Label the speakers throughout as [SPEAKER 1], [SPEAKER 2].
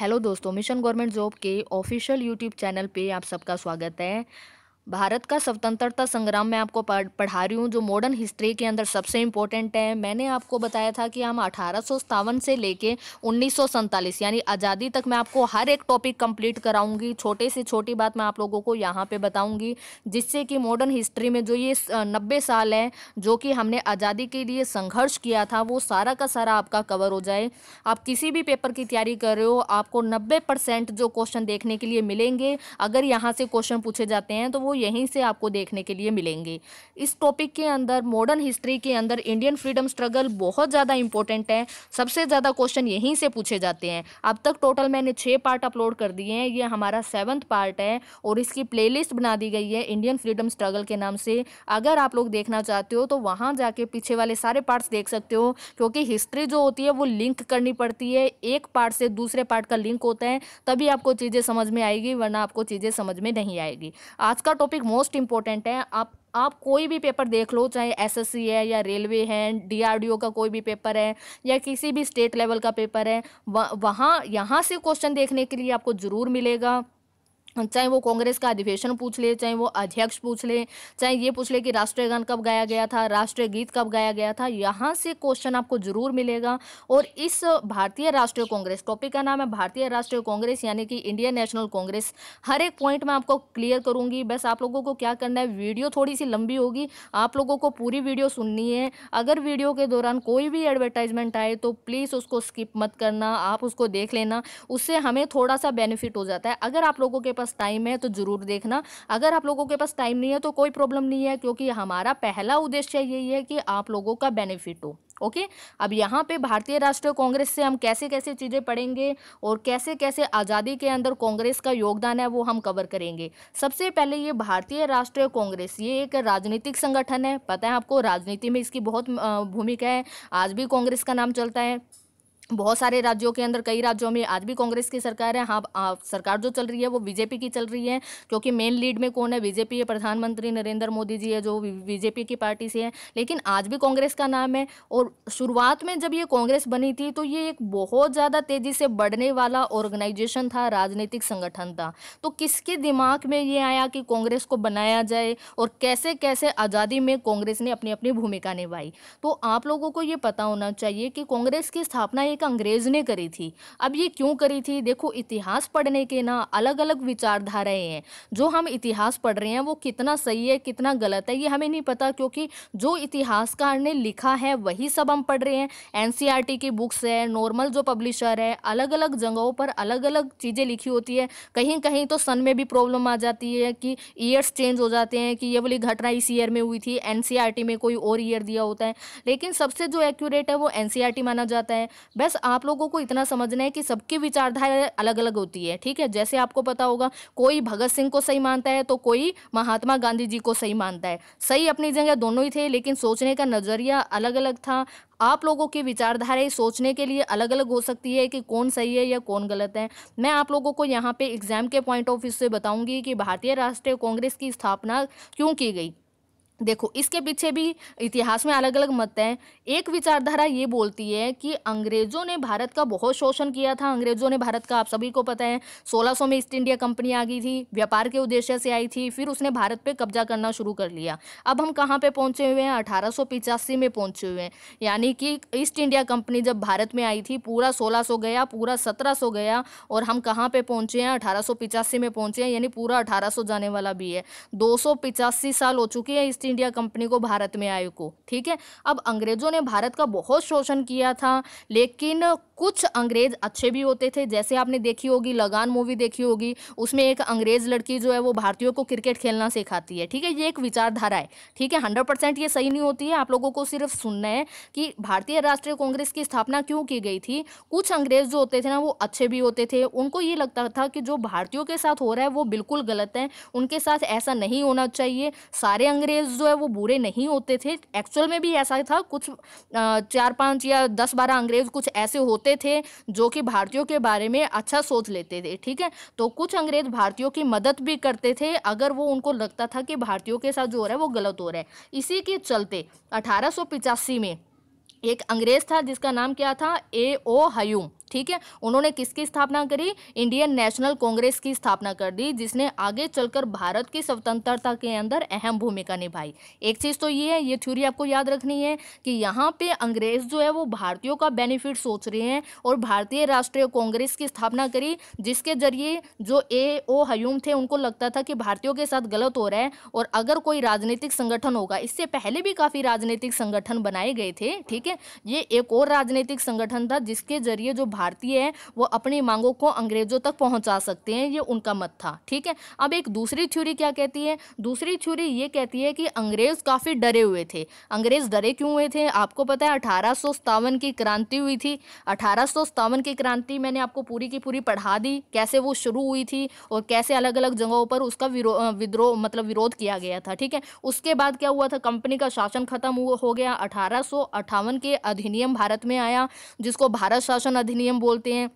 [SPEAKER 1] Hello दोस्तों mission government job के official YouTube channel पे आप सबका स्वागत है भारत का स्वतंत्रता संग्राम मैं आपको पढ़ा रही हूँ जो मॉडर्न हिस्ट्री के अंदर सबसे इम्पोर्टेंट है मैंने आपको बताया था कि हम अठारह से लेके उन्नीस यानी आज़ादी तक मैं आपको हर एक टॉपिक कंप्लीट कराऊंगी छोटे से छोटी बात मैं आप लोगों को यहाँ पे बताऊंगी जिससे कि मॉडर्न हिस्ट्री में जो ये नब्बे साल है जो कि हमने आज़ादी के लिए संघर्ष किया था वो सारा का सारा आपका कवर हो जाए आप किसी भी पेपर की तैयारी कर रहे हो आपको नब्बे परसेंट जो क्वेश्चन देखने के लिए मिलेंगे अगर यहाँ से क्वेश्चन पूछे जाते हैं तो वो यहीं से आपको देखने के लिए मिलेंगे इस टॉपिक के अंदर मॉडर्न हिस्ट्री के अंदर इंडियन फ्रीडम स्ट्रगल बहुत ज़्यादा इंपॉर्टेंट है सबसे ज़्यादा क्वेश्चन यहीं से पूछे जाते हैं अब तक टोटल मैंने छः पार्ट अपलोड कर दिए हैं ये हमारा सेवन्थ पार्ट है और इसकी प्ले बना दी गई है इंडियन फ्रीडम स्ट्रगल के नाम से अगर आप लोग देखना चाहते हो तो वहाँ जाके पीछे वाले सारे पार्ट्स देख सकते हो क्योंकि हिस्ट्री जो होती है वो लिंक करनी पड़ती है एक पार्ट से दूसरे पार्ट का लिंक होता है तभी आपको चीज़ें समझ में आएगी वरना आपको चीज़ें समझ में नहीं आएगी आज का टॉपिक मोस्ट इंपॉर्टेंट है आप आप कोई भी पेपर देख लो चाहे एसएससी है या रेलवे है डीआरडीओ का कोई भी पेपर है या किसी भी स्टेट लेवल का पेपर है वह, वहाँ यहाँ से क्वेश्चन देखने के लिए आपको ज़रूर मिलेगा चाहे वो कांग्रेस का अधिवेशन पूछ ले चाहे वो अध्यक्ष पूछ ले चाहे ये पूछ ले कि राष्ट्रीय गान कब गाया गया था राष्ट्रीय गीत कब गाया गया था यहाँ से क्वेश्चन आपको जरूर मिलेगा और इस भारतीय राष्ट्रीय कांग्रेस टॉपिक का नाम है भारतीय राष्ट्रीय कांग्रेस यानी कि इंडियन नेशनल कांग्रेस हर एक पॉइंट मैं आपको क्लियर करूँगी बस आप लोगों को क्या करना है वीडियो थोड़ी सी लंबी होगी आप लोगों को पूरी वीडियो सुननी है अगर वीडियो के दौरान कोई भी एडवर्टाइजमेंट आए तो प्लीज़ उसको स्किप मत करना आप उसको देख लेना उससे हमें थोड़ा सा बेनिफिट हो जाता है अगर आप लोगों के पास टाइम है तो ज़रूर देखना अगर आप लोगों के पास टाइम नहीं है तो कोई प्रॉब्लम नहीं है क्योंकि हमारा पहला उद्देश्य यही है कि आप लोगों का बेनिफिट हो ओके okay? अब यहाँ पे भारतीय राष्ट्रीय कांग्रेस से हम कैसे कैसे चीज़ें पढ़ेंगे और कैसे कैसे आज़ादी के अंदर कांग्रेस का योगदान है वो हम कवर करेंगे सबसे पहले ये भारतीय राष्ट्रीय कांग्रेस ये एक राजनीतिक संगठन है पता है आपको राजनीति में इसकी बहुत भूमिका है आज भी कांग्रेस का नाम चलता है बहुत सारे राज्यों के अंदर कई राज्यों में आज भी कांग्रेस की सरकार है हाँ आ, हाँ, सरकार जो चल रही है वो बीजेपी की चल रही है क्योंकि मेन लीड में कौन है बीजेपी है प्रधानमंत्री नरेंद्र मोदी जी है जो बीजेपी की पार्टी से है लेकिन आज भी कांग्रेस का नाम है और शुरुआत में जब ये कांग्रेस बनी थी तो ये एक बहुत ज़्यादा तेज़ी से बढ़ने वाला ऑर्गेनाइजेशन था राजनीतिक संगठन था तो किसके दिमाग में ये आया कि कांग्रेस को बनाया जाए और कैसे कैसे आज़ादी में कांग्रेस ने अपनी अपनी भूमिका निभाई तो आप लोगों को ये पता होना चाहिए कि कांग्रेस की स्थापना एक एक अंग्रेज ने करी थी अब ये क्यों करी थी देखो इतिहास पढ़ने के ना अलग अलग विचारधाराएं हैं जो हम इतिहास पढ़ रहे हैं वो कितना सही है कितना गलत है ये हमें नहीं पता क्योंकि जो इतिहासकार ने लिखा है वही सब हम पढ़ रहे हैं एन e की बुक्स है नॉर्मल जो पब्लिशर है अलग अलग जगहों पर अलग अलग चीज़ें लिखी होती है कहीं कहीं तो सन में भी प्रॉब्लम आ जाती है कि ईयर्स चेंज हो जाते हैं कि ये बोली घटना इस ईयर में हुई थी एन e में कोई और ईयर दिया होता है लेकिन सबसे जो एक्यूरेट है वो एन e माना जाता है बस बस आप लोगों को इतना समझना है कि सबकी विचारधारा अलग अलग होती है ठीक है जैसे आपको पता होगा कोई भगत सिंह को सही मानता है तो कोई महात्मा गांधी जी को सही मानता है सही अपनी जगह दोनों ही थे लेकिन सोचने का नज़रिया अलग अलग था आप लोगों की विचारधाराएं सोचने के लिए अलग अलग हो सकती है कि कौन सही है या कौन गलत है मैं आप लोगों को यहाँ पे एग्ज़ाम के पॉइंट ऑफ व्यू से बताऊंगी कि भारतीय राष्ट्रीय कांग्रेस की स्थापना क्यों की गई देखो इसके पीछे भी इतिहास में अलग अलग मत हैं एक विचारधारा ये बोलती है कि अंग्रेज़ों ने भारत का बहुत शोषण किया था अंग्रेज़ों ने भारत का आप सभी को पता है 1600 में ईस्ट इंडिया कंपनी आ गई थी व्यापार के उद्देश्य से आई थी फिर उसने भारत पे कब्जा करना शुरू कर लिया अब हम कहाँ पे पहुँचे हुए हैं अठारह में पहुँचे हुए हैं यानी कि ईस्ट इंडिया कंपनी जब भारत में आई थी पूरा सोलह गया पूरा सत्रह गया और हम कहाँ पर पहुँचे हैं अठारह में पहुँचे हैं यानी पूरा अठारह जाने वाला भी है दो साल हो चुके हैं ईस्ट इंडिया कंपनी को भारत में आए को ठीक है अब अंग्रेजों ने भारत का बहुत शोषण किया था लेकिन कुछ अंग्रेज अच्छे भी होते थे जैसे आपने देखी होगी लगान मूवी देखी होगी उसमें एक अंग्रेज लड़की जो है वो भारतीयों को क्रिकेट खेलना सिखाती है ठीक है ये एक विचारधारा है ठीक है हंड्रेड परसेंट ये सही नहीं होती है आप लोगों को सिर्फ सुनना है कि भारतीय राष्ट्रीय कांग्रेस की स्थापना क्यों की गई थी कुछ अंग्रेज जो होते थे ना वो अच्छे भी होते थे उनको ये लगता था कि जो भारतीयों के साथ हो रहा है वो बिल्कुल गलत है उनके साथ ऐसा नहीं होना चाहिए सारे अंग्रेज जो है वो बुरे नहीं होते थे एक्चुअल में भी ऐसा था कुछ चार पाँच या दस बारह अंग्रेज कुछ ऐसे होते होते थे जो कि भारतीयों के बारे में अच्छा सोच लेते थे ठीक है तो कुछ अंग्रेज भारतीयों की मदद भी करते थे अगर वो उनको लगता था कि भारतीयों के साथ जो हो रहा है वो गलत हो रहा है इसी के चलते अठारह में एक अंग्रेज था जिसका नाम क्या था ए ओ हयूम ठीक है उन्होंने किसकी स्थापना करी इंडियन नेशनल कांग्रेस की स्थापना कर दी जिसने आगे चलकर भारत की स्वतंत्रता के अंदर अहम भूमिका निभाई एक चीज़ तो ये है ये थ्योरी आपको याद रखनी है कि यहाँ पे अंग्रेज जो है वो भारतीयों का बेनिफिट सोच रहे हैं और भारतीय राष्ट्रीय कांग्रेस की स्थापना करी जिसके जरिए जो ए ओ हयूम थे उनको लगता था कि भारतीयों के साथ गलत हो रहा है और अगर कोई राजनीतिक संगठन होगा इससे पहले भी काफ़ी राजनीतिक संगठन बनाए गए थे ठीक है ये एक और राजनीतिक संगठन था जिसके जरिए जो भारतीय हैं वो अपनी मांगों को अंग्रेजों तक पहुंचा सकते हैं ये उनका मत था ठीक है अब एक दूसरी थ्योरी क्या कहती है दूसरी थ्योरी ये कहती है कि अंग्रेज काफ़ी डरे हुए थे अंग्रेज डरे क्यों हुए थे आपको पता है अठारह की क्रांति हुई थी अठारह की क्रांति मैंने आपको पूरी की पूरी पढ़ा दी कैसे वो शुरू हुई थी और कैसे अलग अलग जगहों पर उसका विद्रोह मतलब विरोध किया गया था ठीक है उसके बाद क्या हुआ था कंपनी का शासन खत्म हो गया अठारह के अधिनियम भारत में आया जिसको भारत शासन अधिनियम बोलते हैं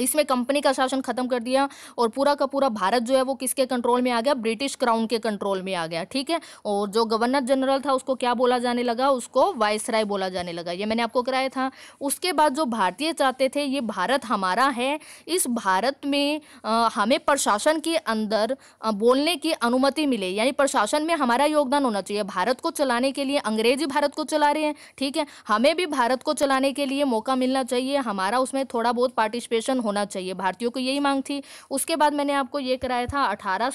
[SPEAKER 1] इसमें कंपनी का शासन खत्म कर दिया और पूरा का पूरा भारत जो है वो किसके कंट्रोल में आ गया ब्रिटिश क्राउन के कंट्रोल में आ गया ठीक है और जो गवर्नर जनरल था उसको क्या बोला जाने लगा उसको वायसराय बोला जाने लगा ये मैंने आपको कराया था उसके बाद जो भारतीय चाहते थे ये भारत हमारा है इस भारत में आ, हमें प्रशासन के अंदर बोलने की अनुमति मिले यानी प्रशासन में हमारा योगदान होना चाहिए भारत को चलाने के लिए अंग्रेजी भारत को चला रहे हैं ठीक है हमें भी भारत को चलाने के लिए मौका मिलना चाहिए हमारा उसमें थोड़ा बहुत पार्टिसिपेशन होना चाहिए भारतीयों को यही मांग थी उसके बाद मैंने आपको ये कराया था अठारह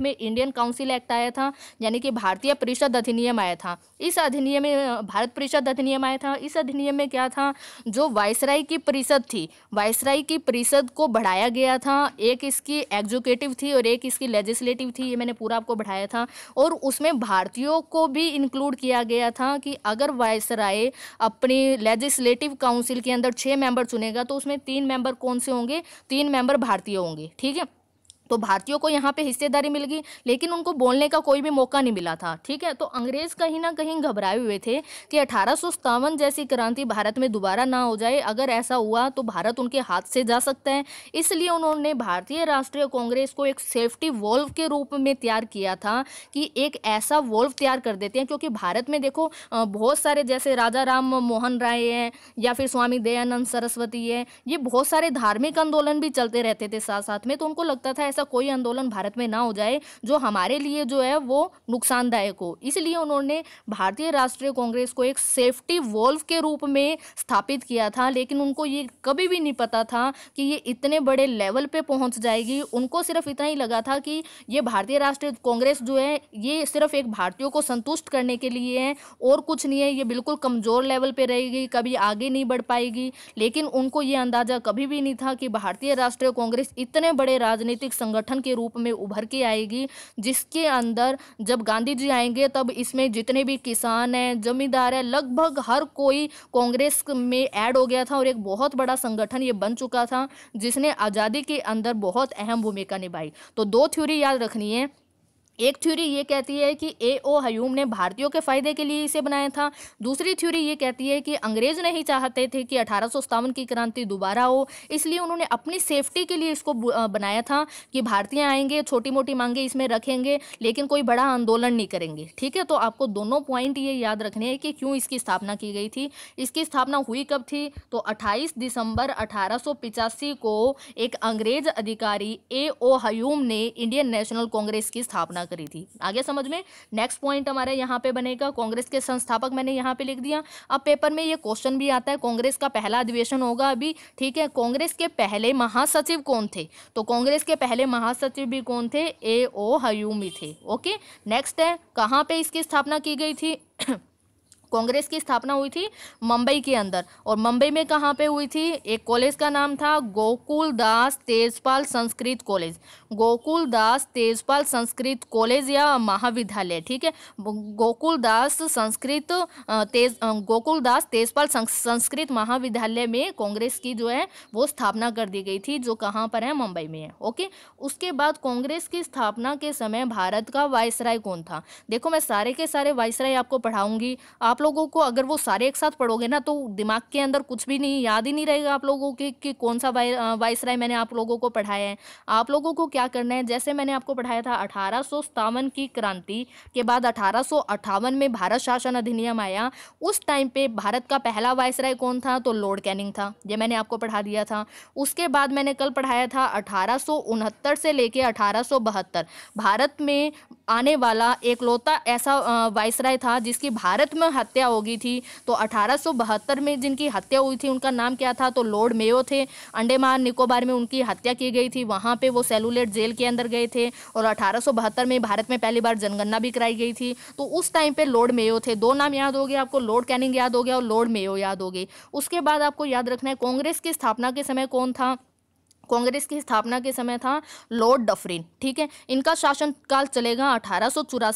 [SPEAKER 1] में इंडियन काउंसिल एक्ट आया था यानी कि भारतीय परिषद अधिनियम आया था इस अधिनियम में भारत परिषद अधिनियम आया था इस अधिनियम में क्या था जो वायसराय की परिषद थी वायसराय की परिषद को बढ़ाया गया था एक इसकी एग्जीक्यूटिव थी और एक इसकी लेजिस्लेटिव थी ये मैंने पूरा आपको बढ़ाया था और उसमें भारतीयों को भी इंक्लूड किया गया था कि अगर वायसराय अपनी लेजिस्लेटिव काउंसिल के अंदर छः मेंबर चुनेगा तो उसमें तीन मेंबर कौन कौन से होंगे तीन मेंबर भारतीय होंगे ठीक है तो भारतीयों को यहाँ पे हिस्सेदारी मिल गई लेकिन उनको बोलने का कोई भी मौका नहीं मिला था ठीक है तो अंग्रेज कहीं ना कहीं घबराए हुए थे कि अठारह जैसी क्रांति भारत में दोबारा ना हो जाए अगर ऐसा हुआ तो भारत उनके हाथ से जा सकता है इसलिए उन्होंने भारतीय राष्ट्रीय कांग्रेस को एक सेफ्टी वॉल्व के रूप में तैयार किया था कि एक ऐसा वॉल्व तैयार कर देते हैं क्योंकि भारत में देखो बहुत सारे जैसे राजा राम मोहन राय हैं या फिर स्वामी दयानंद सरस्वती है ये बहुत सारे धार्मिक आंदोलन भी चलते रहते थे साथ साथ में तो उनको लगता था ऐसा ऐसा कोई आंदोलन भारत में ना हो जाए जो हमारे लिए जो है वो नुकसानदायक हो इसलिए उन्होंने भारतीय राष्ट्रीय कांग्रेस को एक सेफ्टी वॉल्व के रूप में स्थापित किया था लेकिन उनको ये कभी भी नहीं पता था कि ये इतने बड़े लेवल पर पहुँच जाएगी उनको सिर्फ इतना ही लगा था कि ये भारतीय राष्ट्रीय कांग्रेस जो है ये सिर्फ एक भारतीयों को संतुष्ट करने के लिए है और कुछ नहीं है ये बिल्कुल कमज़ोर लेवल पर रहेगी कभी आगे नहीं बढ़ पाएगी लेकिन उनको ये अंदाज़ा कभी भी नहीं था कि भारतीय राष्ट्रीय कांग्रेस इतने बड़े राजनीतिक संगठन के रूप में उभर के आएगी जिसके अंदर जब गांधी जी आएंगे तब इसमें जितने भी किसान हैं जमींदार हैं लगभग हर कोई कांग्रेस में ऐड हो गया था और एक बहुत बड़ा संगठन ये बन चुका था जिसने आज़ादी के अंदर बहुत अहम भूमिका निभाई तो दो थ्योरी याद रखनी है एक थ्योरी ये कहती है कि ए ओ हयूम ने भारतीयों के फायदे के लिए इसे बनाया था दूसरी थ्योरी ये कहती है कि अंग्रेज नहीं चाहते थे कि अठारह की क्रांति दोबारा हो इसलिए उन्होंने अपनी सेफ्टी के लिए इसको बनाया था कि भारतीय आएंगे छोटी मोटी मांगे इसमें रखेंगे लेकिन कोई बड़ा आंदोलन नहीं करेंगे ठीक है तो आपको दोनों पॉइंट ये याद रखने हैं कि क्यों इसकी स्थापना की गई थी इसकी स्थापना हुई कब थी तो अट्ठाईस दिसंबर अठारह को एक अंग्रेज अधिकारी ए ओ हयूम ने इंडियन नेशनल कांग्रेस की स्थापना क्या करी थी आगे समझ में नेक्स्ट पॉइंट हमारे यहाँ पे बनेगा कांग्रेस के संस्थापक मैंने यहाँ पे लिख दिया अब पेपर में ये क्वेश्चन भी आता है कांग्रेस का पहला अधिवेशन होगा अभी ठीक है कांग्रेस के पहले महासचिव कौन थे तो कांग्रेस के पहले महासचिव भी कौन थे ए ओ हयूमी थे ओके नेक्स्ट है कहाँ पर इसकी स्थापना की गई थी कांग्रेस की स्थापना हुई थी मुंबई के अंदर और मुंबई में कहाँ पे हुई थी एक कॉलेज का नाम था गोकुल दास तेजपाल संस्कृत कॉलेज गोकुल दास तेजपाल संस्कृत कॉलेज या महाविद्यालय ठीक है गोकुल दास संस्कृत तेज गोकुल दास तेजपाल संस्कृत महाविद्यालय में कांग्रेस की जो है वो स्थापना कर दी गई थी जो कहाँ पर है मुंबई में है ओके उसके बाद कांग्रेस की स्थापना के समय भारत का वायसराय कौन था देखो मैं सारे के सारे वायसराय आपको पढ़ाऊंगी आप लोगों को अगर वो सारे एक साथ पढ़ोगे ना तो दिमाग के अंदर कुछ भी नहीं याद ही नहीं रहेगा आप लोगों के कि कौन सा वायसराय मैंने आप लोगों को पढ़ाया है आप लोगों को क्या क्या करना है जैसे मैंने आपको पढ़ाया था अठारह की क्रांति के बाद अठारह में भारत शासन अधिनियम आया उस टाइम पे भारत का पहला वायस कौन था तो लॉर्ड कैनिंग था ये मैंने आपको पढ़ा दिया था उसके बाद मैंने कल पढ़ाया था अठारह से लेके अठारह भारत में आने वाला एकलौता ऐसा वायसराय था जिसकी भारत में हत्या हो गई थी तो अठारह में जिनकी हत्या हुई थी उनका नाम क्या था तो लॉर्ड मेयो थे अंडेमान निकोबार में उनकी हत्या की गई थी वहाँ पे वो सेलुलेट जेल के अंदर गए थे और अठारह में भारत में पहली बार जनगणना भी कराई गई थी तो उस टाइम पे लॉर्ड मेयो थे दो नाम याद हो गए आपको लॉर्ड कैनिंग याद हो गया और लॉर्ड मेयो याद हो गई उसके बाद आपको याद रखना है कांग्रेस की स्थापना के समय कौन था कांग्रेस की स्थापना के समय था लॉर्ड डफरिन ठीक है इनका शासनकाल चलेगा अठारह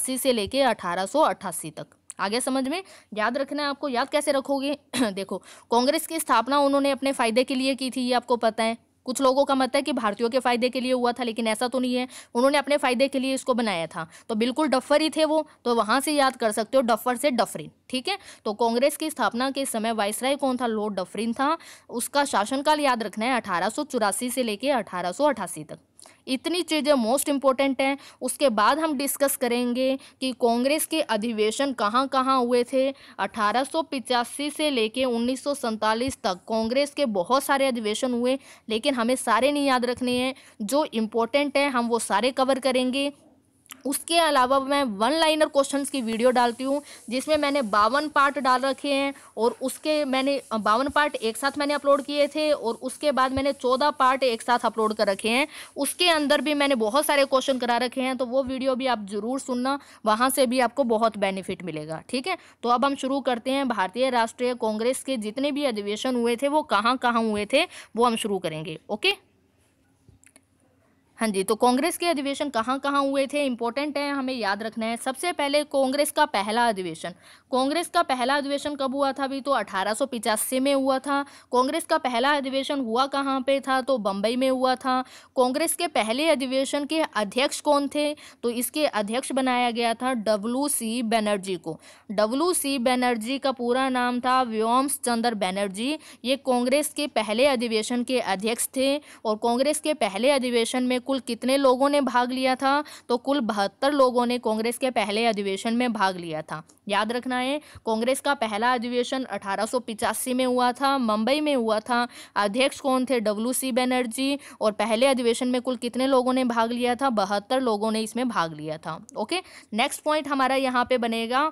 [SPEAKER 1] से लेके अठारह तक आगे समझ में याद रखना है आपको याद कैसे रखोगे देखो कांग्रेस की स्थापना उन्होंने अपने फायदे के लिए की थी ये आपको पता है कुछ लोगों का मत है कि भारतीयों के फायदे के लिए हुआ था लेकिन ऐसा तो नहीं है उन्होंने अपने फायदे के लिए इसको बनाया था तो बिल्कुल डफर ही थे वो तो वहां से याद कर सकते हो डफर से डफरिन ठीक है तो कांग्रेस की स्थापना के समय वायसराय कौन था लॉर्ड डफरिन था उसका शासनकाल याद रखना है अठारह से लेकर अठारह तक इतनी चीज़ें मोस्ट इम्पॉर्टेंट हैं उसके बाद हम डिस्कस करेंगे कि कांग्रेस के अधिवेशन कहाँ कहाँ हुए थे अठारह से लेके उन्नीस तक कांग्रेस के बहुत सारे अधिवेशन हुए लेकिन हमें सारे नहीं याद रखने हैं जो इम्पोर्टेंट हैं हम वो सारे कवर करेंगे उसके अलावा मैं वन लाइनर क्वेश्चंस की वीडियो डालती हूँ जिसमें मैंने बावन पार्ट डाल रखे हैं और उसके मैंने बावन पार्ट एक साथ मैंने अपलोड किए थे और उसके बाद मैंने चौदह पार्ट एक साथ अपलोड कर रखे हैं उसके अंदर भी मैंने बहुत सारे क्वेश्चन करा रखे हैं तो वो वीडियो भी आप ज़रूर सुनना वहाँ से भी आपको बहुत बेनिफिट मिलेगा ठीक है तो अब हम शुरू करते हैं भारतीय राष्ट्रीय कांग्रेस के जितने भी अधिवेशन हुए थे वो कहाँ कहाँ हुए थे वो हम शुरू करेंगे ओके हाँ जी तो कांग्रेस के अधिवेशन कहाँ कहाँ हुए थे इंपॉर्टेंट है हमें याद रखना है सबसे पहले कांग्रेस का पहला अधिवेशन कांग्रेस का पहला अधिवेशन कब हुआ था अभी तो अठारह में हुआ था कांग्रेस का पहला अधिवेशन हुआ कहाँ पे था तो बम्बई में हुआ था कांग्रेस के पहले अधिवेशन के अध्यक्ष कौन थे तो इसके अध्यक्ष बनाया गया था डब्ल्यू सी बनर्जी को डब्ल्यू सी बनर्जी का पूरा नाम था व्योम्स चंद्र बनर्जी ये कांग्रेस के पहले अधिवेशन के अध्यक्ष थे और कांग्रेस के पहले अधिवेशन में कुल कितने लोगों ने भाग लिया था तो कुल बहत्तर लोगों ने कांग्रेस के पहले अधिवेशन में भाग लिया था याद रखना है कांग्रेस का पहला अधिवेशन अठारह में हुआ था मुंबई में हुआ था अध्यक्ष कौन थे डब्ल्यू सी बनर्जी और पहले अधिवेशन में कुल कितने लोगों ने भाग लिया था बहत्तर लोगों ने इसमें भाग लिया था ओके नेक्स्ट पॉइंट हमारा यहाँ पे बनेगा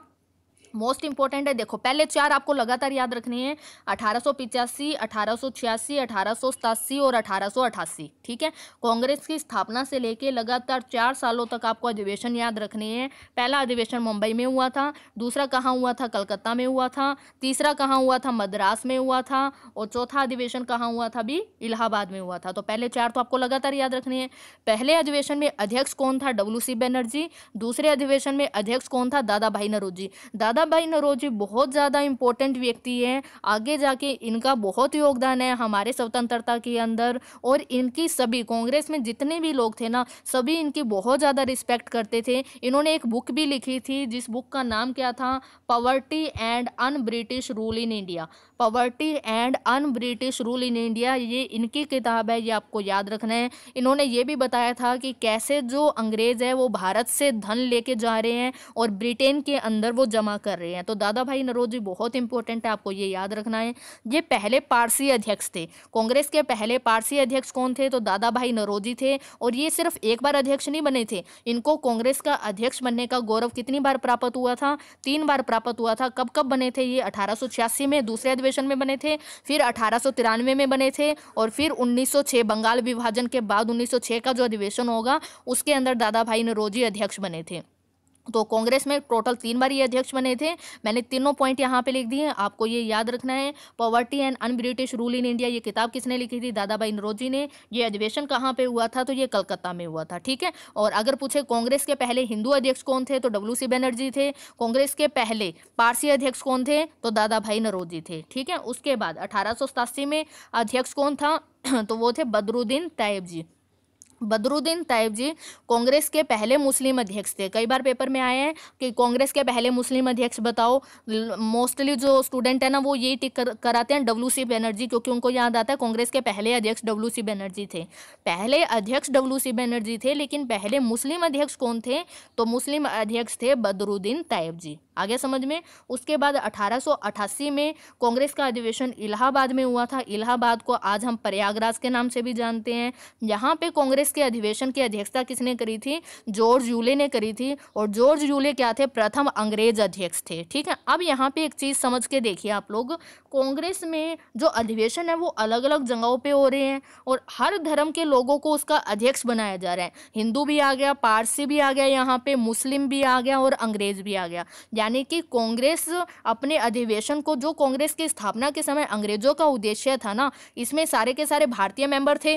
[SPEAKER 1] मोस्ट इंपॉर्टेंट है देखो पहले चार आपको लगातार याद रखने हैं अठारह सौ पिचासी अठारह सौ छियासी अठारह सौ सतासी और अठारह सौ अठासी ठीक है कांग्रेस की स्थापना से लेके लगातार चार सालों तक आपको अधिवेशन याद रखने हैं पहला अधिवेशन मुंबई में हुआ था दूसरा कहाँ हुआ था कलकत्ता में हुआ था तीसरा कहाँ हुआ था मद्रास में हुआ था और चौथा अधिवेशन कहाँ हुआ था भी इलाहाबाद में हुआ था तो पहले चार तो आपको लगातार याद रखने हैं पहले अधिवेशन में अध्यक्ष कौन था डब्ल्यू बनर्जी दूसरे अधिवेशन में अध्यक्ष कौन था दादा भाई नरोजी दादा भाई नरोजी बहुत ज़्यादा इम्पोर्टेंट व्यक्ति हैं आगे जाके इनका बहुत योगदान है हमारे स्वतंत्रता के अंदर और इनकी सभी कांग्रेस में जितने भी लोग थे ना सभी इनकी बहुत ज़्यादा रिस्पेक्ट करते थे इन्होंने एक बुक भी लिखी थी जिस बुक का नाम क्या था poverty and un British rule in India poverty and un British rule in India ये इनकी किताब है ये आपको याद रखना है इन्होंने ये भी बताया था कि कैसे जो अंग्रेज़ है वो भारत से धन लेके जा रहे हैं और ब्रिटेन के अंदर वो जमा कर रहे हैं तो दादा भाई नरोजी बहुत इंपॉर्टेंट है आपको ये याद रखना है ये पहले पारसी अध्यक्ष थे कांग्रेस के पहले पारसी अध्यक्ष कौन थे तो दादा भाई नरोजी थे और ये सिर्फ एक बार अध्यक्ष नहीं बने थे इनको कांग्रेस का अध्यक्ष बनने का गौरव कितनी बार प्राप्त हुआ था तीन बार प्राप्त हुआ था कब कब बने थे ये अठारह में दूसरे अधिवेशन में बने थे फिर अठारह में बने थे और फिर 1906 बंगाल विभाजन के बाद 1906 का जो अधिवेशन होगा उसके अंदर दादा भाई नरोजी अध्यक्ष बने थे तो कांग्रेस में टोटल तीन बार ये अध्यक्ष बने थे मैंने तीनों पॉइंट यहाँ पे लिख दिए हैं आपको ये याद रखना है poverty and un British rule in India ये किताब किसने लिखी थी दादा भाई नरोजी ने ये अधिवेशन कहाँ पे हुआ था तो ये कलकत्ता में हुआ था ठीक है और अगर पूछे कांग्रेस के पहले हिंदू अध्यक्ष कौन थे तो डब्ल्यू बनर्जी थे कांग्रेस के पहले पारसी अध्यक्ष कौन थे तो दादा भाई नरोजी थे ठीक है उसके बाद अठारह में अध्यक्ष कौन था तो वो थे बदरुद्दीन तैयब जी बदरुद्दीन तैयब जी कांग्रेस के पहले मुस्लिम अध्यक्ष थे कई बार पेपर में आए हैं कि कांग्रेस के पहले मुस्लिम अध्यक्ष बताओ मोस्टली जो स्टूडेंट है ना वो यही टिक कर, कराते हैं डब्ल्यू सी बनर्जी क्योंकि उनको याद आता है कांग्रेस के पहले अध्यक्ष डब्ल्यू सी बनर्जी थे पहले अध्यक्ष डब्ल्यू सी बनर्जी थे लेकिन पहले मुस्लिम अध्यक्ष कौन थे तो मुस्लिम अध्यक्ष थे बदरुद्दीन तैयब जी आ गया समझ में उसके बाद 1888 में कांग्रेस का अधिवेशन इलाहाबाद में हुआ था इलाहाबाद को आज हम प्रयागराज के नाम से भी जानते हैं यहाँ पे कांग्रेस के अधिवेशन की अध्यक्षता किसने करी थी जॉर्ज यूले ने करी थी और जॉर्ज यूले क्या थे प्रथम अंग्रेज अध्यक्ष थे ठीक है अब यहाँ पे एक चीज़ समझ के देखिए आप लोग कांग्रेस में जो अधिवेशन है वो अलग अलग जगहों पर हो रहे हैं और हर धर्म के लोगों को उसका अध्यक्ष बनाया जा रहा है हिंदू भी आ गया पारसी भी आ गया यहाँ पे मुस्लिम भी आ गया और अंग्रेज भी आ गया यानी कि कांग्रेस अपने अधिवेशन को जो कांग्रेस की स्थापना के समय अंग्रेजों का उद्देश्य था ना इसमें सारे के सारे भारतीय मेंबर थे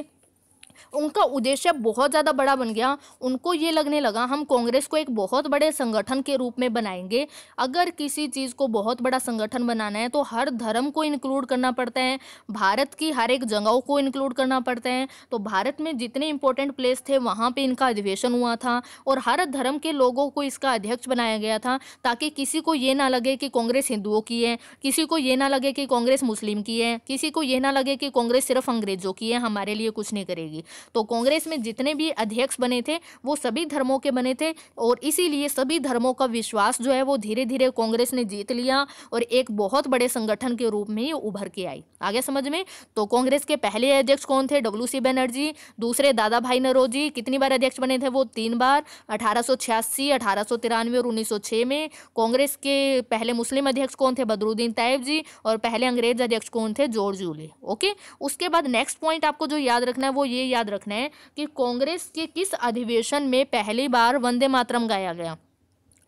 [SPEAKER 1] उनका उद्देश्य बहुत ज़्यादा बड़ा बन गया उनको ये लगने लगा हम कांग्रेस को एक बहुत बड़े संगठन के रूप में बनाएंगे अगर किसी चीज़ को बहुत बड़ा संगठन बनाना है तो हर धर्म को इंक्लूड करना पड़ता है भारत की हर एक जगहों को इंक्लूड करना पड़ता है तो भारत में जितने इंपॉर्टेंट प्लेस थे वहाँ पर इनका अधिवेशन हुआ था और हर धर्म के लोगों को इसका अध्यक्ष बनाया गया था ताकि किसी को ये ना लगे कि कांग्रेस हिंदुओं की है किसी को ये ना लगे कि कांग्रेस मुस्लिम की है किसी को ये ना लगे कि कांग्रेस सिर्फ अंग्रेजों की है हमारे लिए कुछ नहीं करेगी तो कांग्रेस में जितने भी अध्यक्ष बने थे वो सभी धर्मों के बने थे और इसीलिए सभी धर्मों का विश्वास जो है वो धीरे धीरे कांग्रेस ने जीत लिया और एक बहुत बड़े संगठन के रूप में उभर के आई आगे समझ में तो कांग्रेस के पहले अध्यक्ष कौन थे डब्ल्यू सी बनर्जी दूसरे दादा भाई नरोजी कितनी बार अध्यक्ष बने थे वो तीन बार अठारह सौ छियासी अठारह सौ तिरानवे और उन्नीस सौ में कांग्रेस के पहले मुस्लिम अध्यक्ष कौन थे बदरुद्दीन तैयब जी और पहले अंग्रेज अध्यक्ष कौन थे जॉर्ज यूले ओके उसके बाद नेक्स्ट पॉइंट आपको जो याद रखना है वो ये याद याद रखना है कि कांग्रेस के किस अधिवेशन में पहली बार वंदे मातरम गाया गया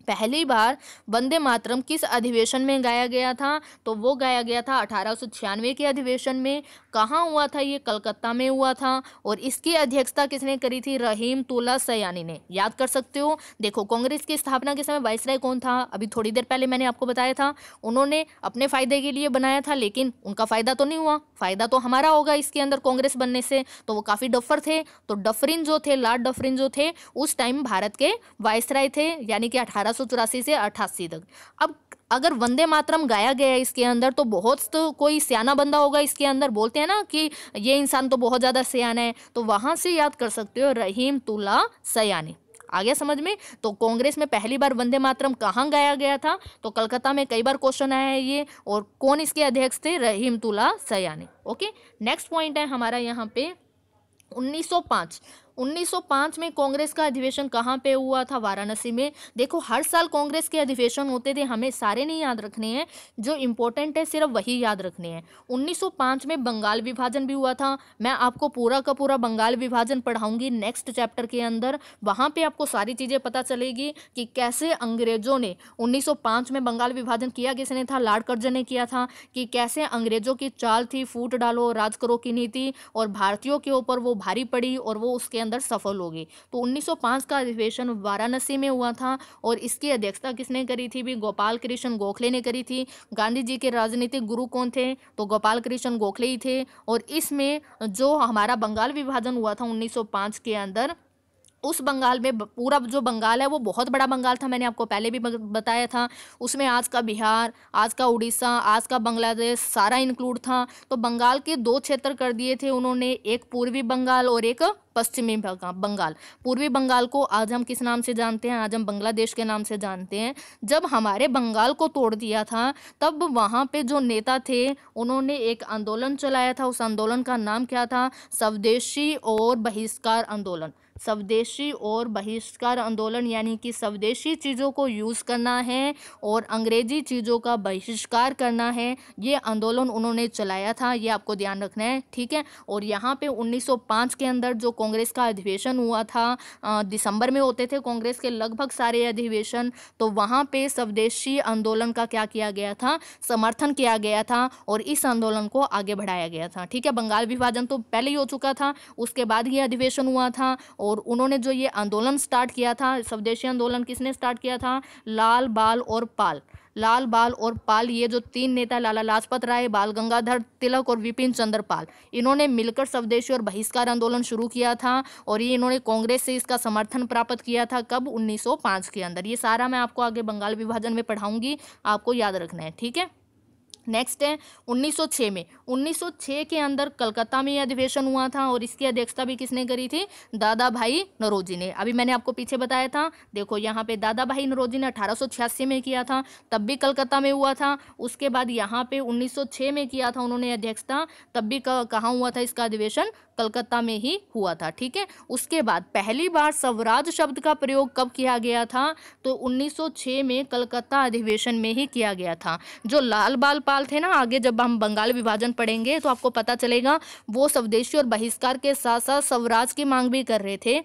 [SPEAKER 1] पहली बार वंदे मातरम किस अधिवेशन में गाया गया था तो वो गाया गया था अठारह के अधिवेशन में कहाँ हुआ था ये कलकत्ता में हुआ था और इसकी अध्यक्षता किसने करी थी रहीम तुल्ला सयानी ने याद कर सकते हो देखो कांग्रेस की स्थापना के समय वाइसराय कौन था अभी थोड़ी देर पहले मैंने आपको बताया था उन्होंने अपने फायदे के लिए बनाया था लेकिन उनका फायदा तो नहीं हुआ फायदा तो हमारा होगा इसके अंदर कांग्रेस बनने से तो वो काफ़ी डफर थे तो डफरिन जो थे लार्ड डफरिन जो थे उस टाइम भारत के वाइसराय थे यानी कि अठारह से अठासी तक अब अगर वंदे मातरम गाया गया है इसके अंदर तो बहुत तो कोई सियाना बंदा होगा इसके अंदर बोलते हैं ना कि ये इंसान तो बहुत ज़्यादा सियाना है तो वहाँ से याद कर सकते हो रहीम तुला सयानी आ गया समझ में तो कांग्रेस में पहली बार वंदे मातरम कहाँ गाया गया था तो कलकत्ता में कई बार क्वेश्चन आया है ये और कौन इसके अध्यक्ष थे रहीम तुला सयानी ओके नेक्स्ट पॉइंट है हमारा यहाँ पे 1905 1905 में कांग्रेस का अधिवेशन कहाँ पे हुआ था वाराणसी में देखो हर साल कांग्रेस के अधिवेशन होते थे हमें सारे नहीं याद रखने हैं जो इम्पोर्टेंट है सिर्फ वही याद रखने हैं 1905 में बंगाल विभाजन भी हुआ था मैं आपको पूरा का पूरा बंगाल विभाजन पढ़ाऊंगी नेक्स्ट चैप्टर के अंदर वहाँ पर आपको सारी चीज़ें पता चलेगी कि कैसे अंग्रेजों ने उन्नीस में बंगाल विभाजन किया किसने था लाड कर्जन ने किया था कि कैसे अंग्रेजों की चाल थी फूट डालो राज करो की नीति और भारतीयों के ऊपर वो भारी पड़ी और वो उसके अंदर अंदर सफल होगी तो 1905 का अधिवेशन वाराणसी में हुआ था और इसकी अध्यक्षता किसने करी थी भी गोपाल कृष्ण गोखले ने करी थी गांधी जी के राजनीतिक गुरु कौन थे तो गोपाल कृष्ण गोखले ही थे और इसमें जो हमारा बंगाल विभाजन हुआ था उन्नीस के अंदर उस बंगाल में पूरा जो बंगाल है वो बहुत बड़ा बंगाल था मैंने आपको पहले भी बताया था उसमें आज का बिहार आज का उड़ीसा आज का बांग्लादेश सारा इंक्लूड था तो बंगाल के दो क्षेत्र कर दिए थे उन्होंने एक पूर्वी बंगाल और एक पश्चिमी बंगाल पूर्वी बंगाल को आज हम किस नाम से जानते हैं आज हम बांग्लादेश के नाम से जानते हैं जब हमारे बंगाल को तोड़ दिया था तब वहाँ पे जो नेता थे उन्होंने एक आंदोलन चलाया था उस आंदोलन का नाम क्या था स्वदेशी और बहिष्कार आंदोलन स्वदेशी और बहिष्कार आंदोलन यानी कि स्वदेशी चीज़ों को यूज़ करना है और अंग्रेजी चीज़ों का बहिष्कार करना है ये आंदोलन उन्होंने चलाया था ये आपको ध्यान रखना है ठीक है और यहाँ पे 1905 के अंदर जो कांग्रेस का अधिवेशन हुआ था दिसंबर में होते थे कांग्रेस के लगभग सारे अधिवेशन तो वहाँ पर स्वदेशी आंदोलन का क्या किया गया था समर्थन किया गया था और इस आंदोलन को आगे बढ़ाया गया था ठीक है बंगाल विभाजन तो पहले ही हो चुका था उसके बाद ये अधिवेशन हुआ था और और उन्होंने जो ये आंदोलन स्टार्ट किया था स्वदेशी आंदोलन किसने स्टार्ट किया था लाल बाल और पाल लाल बाल और पाल ये जो तीन नेता लाला लाजपत राय बाल गंगाधर तिलक और विपिन चंद्र पाल इन्होंने मिलकर स्वदेशी और बहिष्कार आंदोलन शुरू किया था और ये इन्होंने कांग्रेस से इसका समर्थन प्राप्त किया था कब 1905 के अंदर ये सारा मैं आपको आगे बंगाल विभाजन में पढ़ाऊंगी आपको याद रखना है ठीक है नेक्स्ट है 1906 में 1906 के अंदर कलकत्ता में अधिवेशन हुआ था और इसकी अध्यक्षता भी किसने करी थी दादा भाई नरोजी ने अभी मैंने आपको पीछे बताया था देखो यहाँ पे दादा भाई नरोजी ने अठारह में किया था तब भी कलकत्ता में हुआ था उसके बाद यहाँ पे 1906 में किया था उन्होंने अध्यक्षता तब भी कहाँ हुआ था इसका अधिवेशन कलकत्ता में ही हुआ था ठीक है उसके बाद पहली बार स्वराज शब्द का प्रयोग कब किया गया था तो उन्नीस में कलकत्ता अधिवेशन में ही किया गया था जो लाल बाल राज्यपाल थे ना आगे जब हम बंगाल विभाजन पढ़ेंगे तो आपको पता चलेगा वो स्वदेशी और बहिष्कार के साथ साथ स्वराज की मांग भी कर रहे थे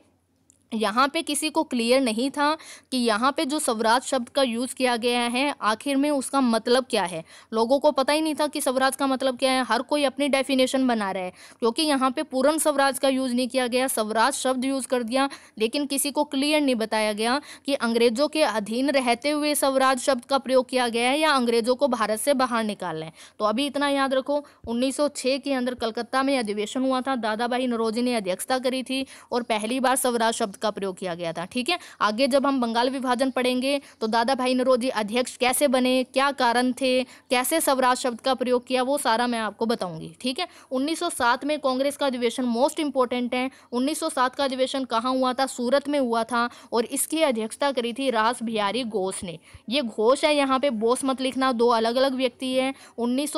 [SPEAKER 1] यहाँ पे किसी को क्लियर नहीं था कि यहाँ पे जो स्वराज शब्द का यूज़ किया गया है आखिर में उसका मतलब क्या है लोगों को पता ही नहीं था कि स्वराज का मतलब क्या है हर कोई अपनी डेफिनेशन बना रहा है क्योंकि यहाँ पे पूर्ण स्वराज का यूज़ नहीं किया गया स्वराज शब्द यूज़ कर दिया लेकिन किसी को क्लियर नहीं बताया गया कि अंग्रेज़ों के अधीन रहते हुए स्वराज शब्द का प्रयोग किया गया है या अंग्रेज़ों को भारत से बाहर निकालना है तो अभी इतना याद रखो उन्नीस के अंदर कलकत्ता में अधिवेशन हुआ था भाई नरोजी ने अध्यक्षता करी थी और पहली बार स्वराज शब्द शब्द का प्रयोग किया गया था ठीक है आगे जब हम बंगाल विभाजन पढ़ेंगे तो दादा भाई नरोजी अध्यक्ष कैसे बने क्या कारण थे कैसे स्वराज शब्द का प्रयोग किया वो सारा मैं आपको बताऊंगी ठीक है 1907 में कांग्रेस का अधिवेशन मोस्ट इंपॉर्टेंट है 1907 का अधिवेशन कहाँ हुआ था सूरत में हुआ था और इसकी अध्यक्षता करी थी रास बिहारी घोष ने ये घोष है यहाँ पे बोस मत लिखना दो अलग अलग व्यक्ति है उन्नीस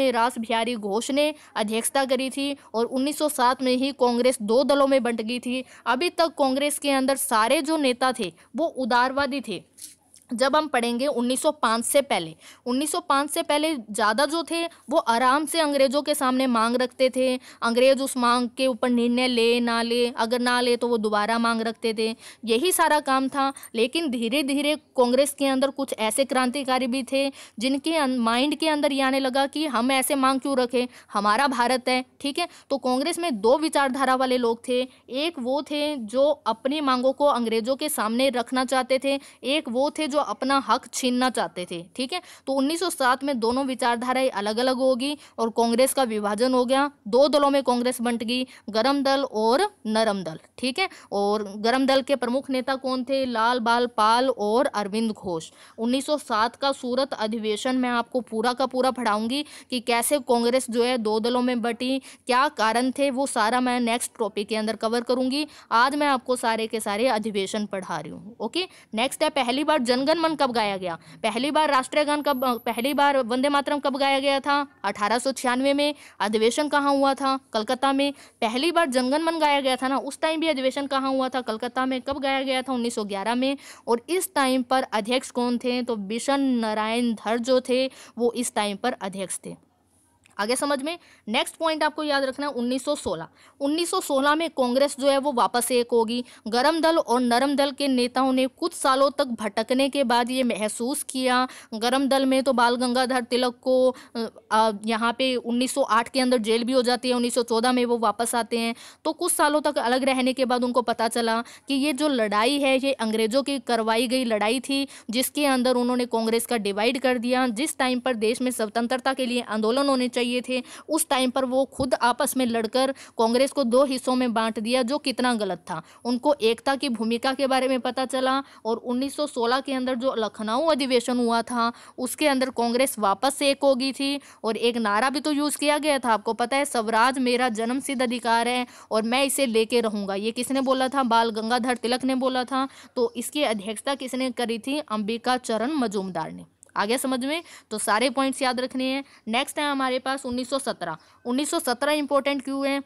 [SPEAKER 1] में रास बिहारी घोष ने अध्यक्षता करी थी और 1907 में ही कांग्रेस दो दलों में बंट गई थी अभी तक कांग्रेस कांग्रेस के अंदर सारे जो नेता थे वो उदारवादी थे जब हम पढ़ेंगे 1905 से पहले 1905 से पहले ज़्यादा जो थे वो आराम से अंग्रेज़ों के सामने मांग रखते थे अंग्रेज़ उस मांग के ऊपर निर्णय ले ना ले अगर ना ले तो वो दोबारा मांग रखते थे यही सारा काम था लेकिन धीरे धीरे कांग्रेस के अंदर कुछ ऐसे क्रांतिकारी भी थे जिनके अं-, माइंड के अंदर ये आने लगा कि हम ऐसे मांग क्यों रखें हमारा भारत है ठीक है तो कांग्रेस में दो विचारधारा वाले लोग थे एक वो थे जो अपनी मांगों को अंग्रेज़ों के सामने रखना चाहते थे एक वो थे जो अपना हक छीनना चाहते थे ठीक है तो 1907 में दोनों विचारधाराएं अलग अलग होगी और कांग्रेस का विभाजन हो गया दो दलों में कांग्रेस बंट गई गरम दल और नरम दल ठीक है और गरम दल के प्रमुख नेता कौन थे लाल बाल पाल और अरविंद घोष 1907 का सूरत अधिवेशन में आपको पूरा का पूरा पढ़ाऊंगी कि कैसे कांग्रेस जो है दो दलों में बटी क्या कारण थे वो सारा मैं नेक्स्ट टॉपिक के अंदर कवर करूंगी आज मैं आपको सारे के सारे अधिवेशन पढ़ा रही हूँ ओके नेक्स्ट है पहली बार जनगण गणमन कब गाया गया पहली बार राष्ट्रीय गान कब पहली बार वंदे मातरम कब गाया गया था अठारह में अधिवेशन कहाँ हुआ था कलकत्ता में पहली बार जनगणमन गाया गया था ना उस टाइम भी अधिवेशन कहाँ हुआ था कलकत्ता में कब गाया गया था उन्नीस में और इस टाइम पर अध्यक्ष कौन थे तो बिशन नारायण धर जो थे वो इस टाइम पर अध्यक्ष थे आगे समझ में नेक्स्ट पॉइंट आपको याद रखना है 1916 1916 में कांग्रेस जो है वो वापस एक होगी गर्म दल और नरम दल के नेताओं ने कुछ सालों तक भटकने के बाद ये महसूस किया गर्म दल में तो बाल गंगाधर तिलक को यहाँ पे 1908 के अंदर जेल भी हो जाती है 1914 में वो वापस आते हैं तो कुछ सालों तक अलग रहने के बाद उनको पता चला कि ये जो लड़ाई है ये अंग्रेज़ों की करवाई गई लड़ाई थी जिसके अंदर उन्होंने कांग्रेस का डिवाइड कर दिया जिस टाइम पर देश में स्वतंत्रता के लिए आंदोलन होने चाहिए चाहिए थे उस टाइम पर वो खुद आपस में लड़कर कांग्रेस को दो हिस्सों में बांट दिया जो कितना गलत था उनको एकता की भूमिका के बारे में पता चला और 1916 के अंदर जो लखनऊ अधिवेशन हुआ था उसके अंदर कांग्रेस वापस से एक हो गई थी और एक नारा भी तो यूज़ किया गया था आपको पता है स्वराज मेरा जन्म अधिकार है और मैं इसे लेके रहूँगा ये किसने बोला था बाल गंगाधर तिलक ने बोला था तो इसकी अध्यक्षता किसने करी थी अंबिका चरण मजूमदार ने आ गया समझ में तो सारे पॉइंट्स याद रखने हैं नेक्स्ट है हमारे पास 1917 1917 इंपॉर्टेंट क्यों है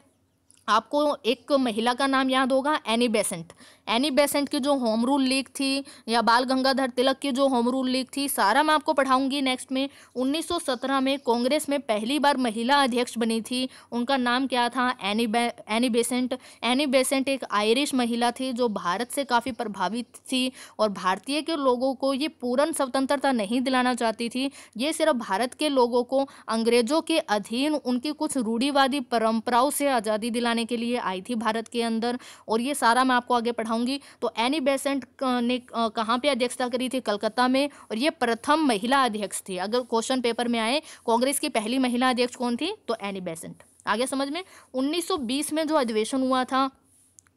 [SPEAKER 1] आपको एक महिला का नाम याद होगा एनी बेसेंट एनी बेसेंट की जो होम रूल लीग थी या बाल गंगाधर तिलक की जो होम रूल लीग थी सारा मैं आपको पढ़ाऊंगी नेक्स्ट में 1917 में कांग्रेस में पहली बार महिला अध्यक्ष बनी थी उनका नाम क्या था एनी बे एनी बेसेंट एनी बेसेंट एक आयरिश महिला थी जो भारत से काफ़ी प्रभावित थी और भारतीय के लोगों को ये पूर्ण स्वतंत्रता नहीं दिलाना चाहती थी ये सिर्फ भारत के लोगों को अंग्रेजों के अधीन उनकी कुछ रूढ़ीवादी परंपराओं से आज़ादी दिलाने के लिए आई थी भारत के अंदर और ये सारा मैं आपको आगे पढ़ाऊँ दिखाऊंगी तो एनी बेसेंट ने कहाँ पे अध्यक्षता करी थी कलकत्ता में और ये प्रथम महिला अध्यक्ष थी अगर क्वेश्चन पेपर में आए कांग्रेस की पहली महिला अध्यक्ष कौन थी तो एनी बेसेंट आगे समझ में 1920 में जो अधिवेशन हुआ था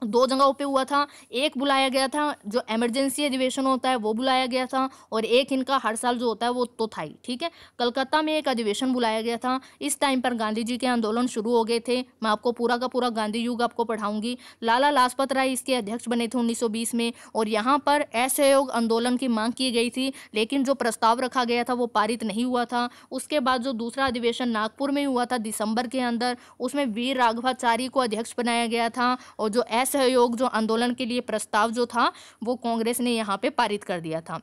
[SPEAKER 1] दो जगहों पे हुआ था एक बुलाया गया था जो इमरजेंसी अधिवेशन होता है वो बुलाया गया था और एक इनका हर साल जो होता है वो तो था ही ठीक है कलकत्ता में एक अधिवेशन बुलाया गया था इस टाइम पर गांधी जी के आंदोलन शुरू हो गए थे मैं आपको पूरा का पूरा गांधी युग आपको पढ़ाऊंगी लाला लाजपत राय इसके अध्यक्ष बने थे उन्नीस में और यहाँ पर असहयोग आंदोलन की मांग की गई थी लेकिन जो प्रस्ताव रखा गया था वो पारित नहीं हुआ था उसके बाद जो दूसरा अधिवेशन नागपुर में हुआ था दिसंबर के अंदर उसमें वीर राघवाचारी को अध्यक्ष बनाया गया था और जो एस असहयोग जो आंदोलन के लिए प्रस्ताव जो था वो कांग्रेस ने यहाँ पे पारित कर दिया था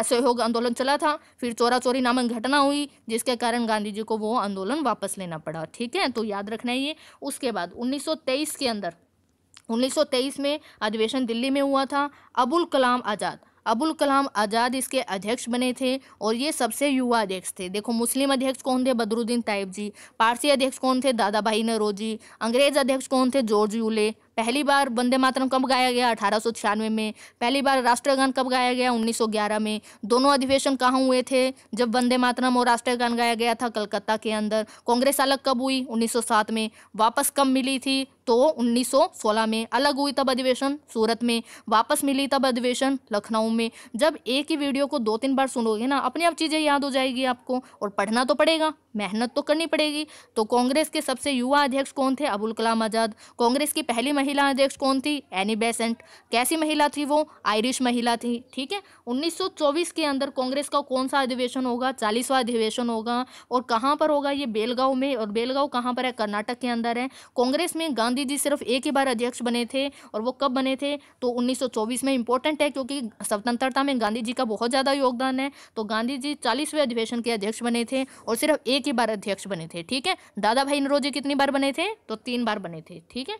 [SPEAKER 1] असहयोग आंदोलन चला था फिर चोरा चोरी नामक घटना हुई जिसके कारण गांधी जी को वो आंदोलन वापस लेना पड़ा ठीक है तो याद रखना ये उसके बाद 1923 के अंदर 1923 में अधिवेशन दिल्ली में हुआ था अबुल कलाम आज़ाद अबुल कलाम आज़ाद इसके अध्यक्ष बने थे और ये सबसे युवा अध्यक्ष थे देखो मुस्लिम अध्यक्ष कौन थे बदरुद्दीन ताइब जी पारसी अध्यक्ष कौन थे दादा भाई नरोजी अंग्रेज अध्यक्ष कौन थे जॉर्ज यूले पहली बार वंदे मातरम कब गाया गया अठारह में पहली बार राष्ट्रगान कब गाया गया 1911 में दोनों अधिवेशन कहाँ हुए थे जब वंदे मातरम और राष्ट्रगान गाया गया था कलकत्ता के अंदर कांग्रेस अलग कब हुई 1907 में वापस कब मिली थी तो 1916 में अलग हुई तब अधिवेशन सूरत में वापस मिली तब अधिवेशन लखनऊ में जब एक ही वीडियो को दो तीन बार सुनोगे ना अपने आप चीज़ें याद हो जाएगी आपको और पढ़ना तो पड़ेगा मेहनत तो करनी पड़ेगी तो कांग्रेस के सबसे युवा अध्यक्ष कौन थे अबुल कलाम आज़ाद कांग्रेस की पहली महिला महिला अध्यक्ष कौन थी एनी बेसेंट कैसी महिला थी वो आयरिश महिला थी ठीक है 1924 के अंदर कांग्रेस का कौन सा अधिवेशन होगा चालीसवा अधिवेशन होगा और कहाँ पर होगा ये बेलगांव में और बेलगांव कहाँ पर है कर्नाटक के अंदर है कांग्रेस में गांधी जी सिर्फ एक ही बार अध्यक्ष बने थे और वो कब बने थे तो उन्नीस में इंपॉर्टेंट है क्योंकि स्वतंत्रता में गांधी जी का बहुत ज़्यादा योगदान है तो गांधी जी चालीसवें अधिवेशन के अध्यक्ष बने थे और सिर्फ एक ही बार अध्यक्ष बने थे ठीक है दादा भाई नरोजी कितनी बार बने थे तो तीन बार बने थे ठीक है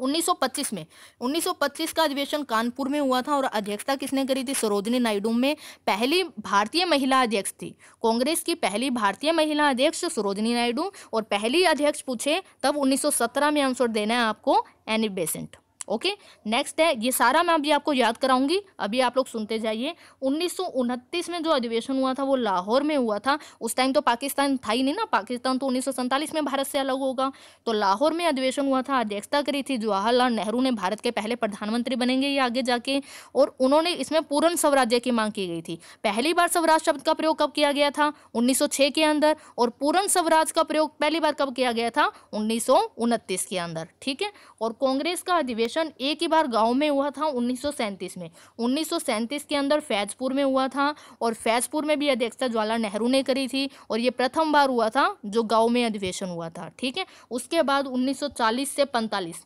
[SPEAKER 1] 1925 में 1925 का अधिवेशन कानपुर में हुआ था और अध्यक्षता किसने करी थी सरोजनी नायडू में पहली भारतीय महिला अध्यक्ष थी कांग्रेस की पहली भारतीय महिला अध्यक्ष सरोजनी नायडू और पहली अध्यक्ष पूछे तब 1917 में आंसर देना है आपको एनी बेसेंट ओके नेक्स्ट है ये सारा मैं अभी आपको याद कराऊंगी अभी आप लोग सुनते जाइए उन्नीस में जो अधिवेशन हुआ था वो लाहौर में हुआ था उस टाइम तो पाकिस्तान था ही नहीं ना पाकिस्तान तो उन्नीस में भारत से अलग होगा तो लाहौर में अधिवेशन हुआ था अध्यक्षता करी थी जवाहरलाल नेहरू ने भारत के पहले प्रधानमंत्री बनेंगे ये आगे जाके और उन्होंने इसमें पूर्ण स्वराज्य की मांग की गई थी पहली बार स्वराज शब्द का प्रयोग कब किया गया था उन्नीस के अंदर और पूर्ण स्वराज का प्रयोग पहली बार कब किया गया था उन्नीस के अंदर ठीक है और कांग्रेस का अधिवेशन अधिवेशन एक ही बार गांव में हुआ था उन्नीस में उन्नीस के अंदर फैजपुर में हुआ था और फैजपुर में भी अध्यक्षता जवाहरलाल नेहरू ने करी थी और ये प्रथम बार हुआ था जो गाँव में अधिवेशन हुआ था ठीक है उसके बाद 1940 से 45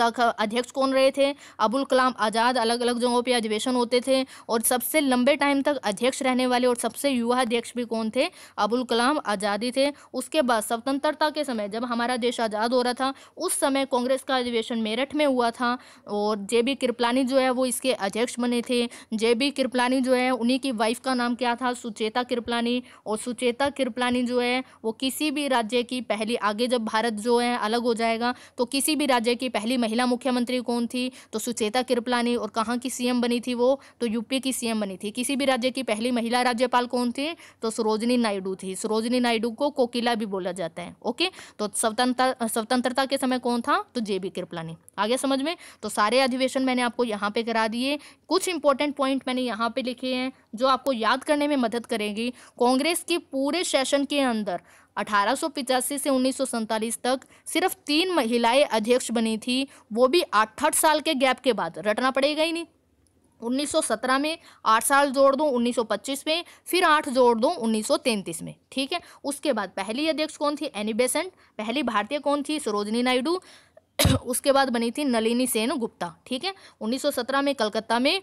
[SPEAKER 1] तक अध्यक्ष कौन रहे थे अबुल कलाम आज़ाद अलग अलग जगहों पे अधिवेशन होते थे और सबसे लंबे टाइम तक अध्यक्ष रहने वाले और सबसे युवा अध्यक्ष भी कौन थे अबुल कलाम आज़ादी थे उसके बाद स्वतंत्रता के समय जब हमारा देश आज़ाद हो रहा था उस समय कांग्रेस का अधिवेशन मेरठ में हुआ था और जे बी कृपलानी जो है वो इसके अध्यक्ष बने थे जे बी कृपलानी जो है उन्हीं की वाइफ का नाम क्या था सुचेता कृपलानी और सुचेता कृपलानी जो है वो किसी भी राज्य की पहली आगे जब भारत जो है अलग हो जाएगा तो किसी भी राज्य की पहली महिला मुख्यमंत्री कौन थी तो सुचेता कृपलानी और कहाँ की सीएम बनी थी वो तो यूपी की सीएम बनी थी किसी भी राज्य की पहली महिला राज्यपाल कौन थी तो सरोजनी नायडू थी सरोजनी नायडू को कोकिला भी बोला जाता है ओके तो स्वतंत्रता स्वतंत्रता के समय कौन था तो जे बी कृपलानी आगे समझ में तो सारे अधिवेशन मैंने आपको यहाँ पे करा दिए कुछ इंपॉर्टेंट पॉइंट मैंने यहाँ पे लिखे हैं जो आपको याद करने में मदद करेगी कांग्रेस की पूरे सेशन के अंदर अठारह से उन्नीस तक सिर्फ तीन महिलाएं अध्यक्ष बनी थी वो भी आठ आठ साल के गैप के बाद रटना पड़ेगा ही नहीं 1917 में आठ साल जोड़ दो 1925 में फिर आठ जोड़ दो 1933 में ठीक है उसके बाद पहली अध्यक्ष कौन थी एनी बेसेंट पहली भारतीय कौन थी सरोजनी नायडू उसके बाद बनी थी नलिनी सेन गुप्ता ठीक है 1917 में कलकत्ता में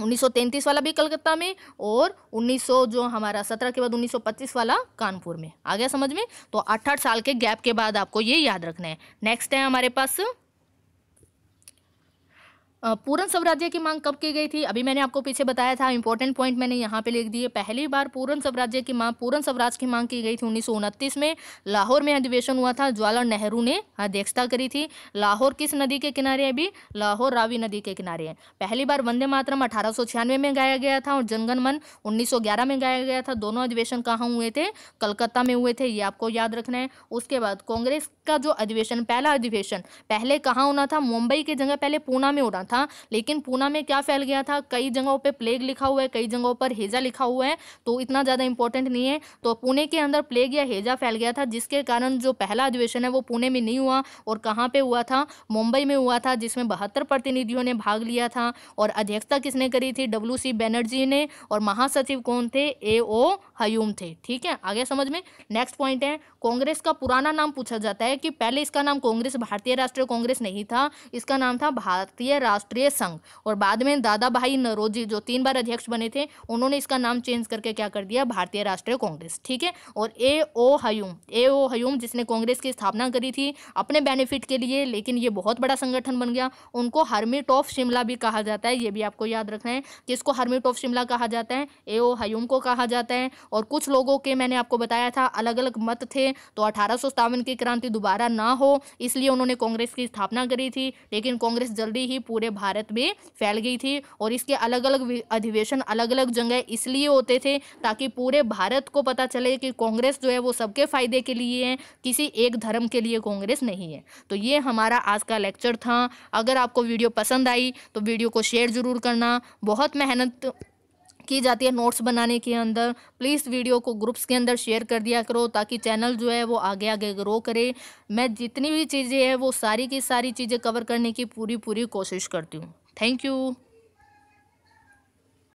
[SPEAKER 1] 1933 वाला भी कलकत्ता में और 1900 जो हमारा 17 के बाद 1925 वाला कानपुर में आ गया समझ में तो आठ आठ साल के गैप के बाद आपको ये याद रखना है नेक्स्ट है हमारे पास पूरन स्वराज्य की मांग कब की गई थी अभी मैंने आपको पीछे बताया था इंपॉर्टेंट पॉइंट मैंने यहाँ पे लिख दिए पहली बार पूरन स्वराज्य की मांग पूरन स्वराज की मांग की गई थी उन्नीस में लाहौर में अधिवेशन हुआ था ज्वाला नेहरू ने अध्यक्षता करी थी लाहौर किस नदी के किनारे अभी लाहौर रावी नदी के किनारे है पहली बार वंदे मातरम अठारह में गाया गया था और जनगण मन उन्नीस में गाया गया था दोनों अधिवेशन कहाँ हुए थे कलकत्ता में हुए थे ये आपको याद रखना है उसके बाद कांग्रेस का जो अधिवेशन पहला अधिवेशन पहले कहाँ होना था मुंबई की जगह पहले पूना में होना था था लेकिन पूना में क्या फैल गया था कई जगहों पर प्लेग लिखा हुआ है कई जगहों पर हेजा लिखा हुआ है तो इतना ज़्यादा इंपॉर्टेंट नहीं है तो पुणे के अंदर प्लेग या हेजा फैल गया था जिसके कारण जो पहला अधिवेशन है वो पुणे में नहीं हुआ और कहाँ पर हुआ था मुंबई में हुआ था जिसमें बहत्तर प्रतिनिधियों ने भाग लिया था और अध्यक्षता किसने करी थी डब्ल्यू सी बैनर्जी ने और महासचिव कौन थे ए ओ हयूम थे ठीक है आगे समझ में नेक्स्ट पॉइंट है कांग्रेस का पुराना नाम पूछा जाता है कि पहले इसका नाम कांग्रेस भारतीय राष्ट्रीय कांग्रेस नहीं था इसका नाम था भारतीय राष्ट्र राष्ट्रीय संघ और बाद में दादा भाई नरोजी जो तीन बार अध्यक्ष बने थे उन्होंने इसका नाम चेंज करके क्या कर दिया भारतीय राष्ट्रीय कांग्रेस ठीक है और ए ओ हयूम ए ओ हयूम जिसने कांग्रेस की स्थापना करी थी अपने बेनिफिट के लिए लेकिन ये बहुत बड़ा संगठन बन गया उनको हर्मिट ऑफ शिमला भी कहा जाता है ये भी आपको याद रखना है किसको हर्मिट ऑफ शिमला कहा जाता है ए ओ हयूम को कहा जाता है और कुछ लोगों के मैंने आपको बताया था अलग अलग मत थे तो अठारह की क्रांति दोबारा ना हो इसलिए उन्होंने कांग्रेस की स्थापना करी थी लेकिन कांग्रेस जल्दी ही पूरे भारत में फैल गई थी और इसके अलग अलग अधिवेशन अलग अलग जगह इसलिए होते थे ताकि पूरे भारत को पता चले कि कांग्रेस जो है वो सबके फायदे के लिए है किसी एक धर्म के लिए कांग्रेस नहीं है तो ये हमारा आज का लेक्चर था अगर आपको वीडियो पसंद आई तो वीडियो को शेयर ज़रूर करना बहुत मेहनत की जाती है नोट्स बनाने के अंदर प्लीज़ वीडियो को ग्रुप्स के अंदर शेयर कर दिया करो ताकि चैनल जो है वो आगे आगे ग्रो करे मैं जितनी भी चीज़ें हैं वो सारी की सारी चीज़ें कवर करने की पूरी पूरी कोशिश करती हूँ थैंक यू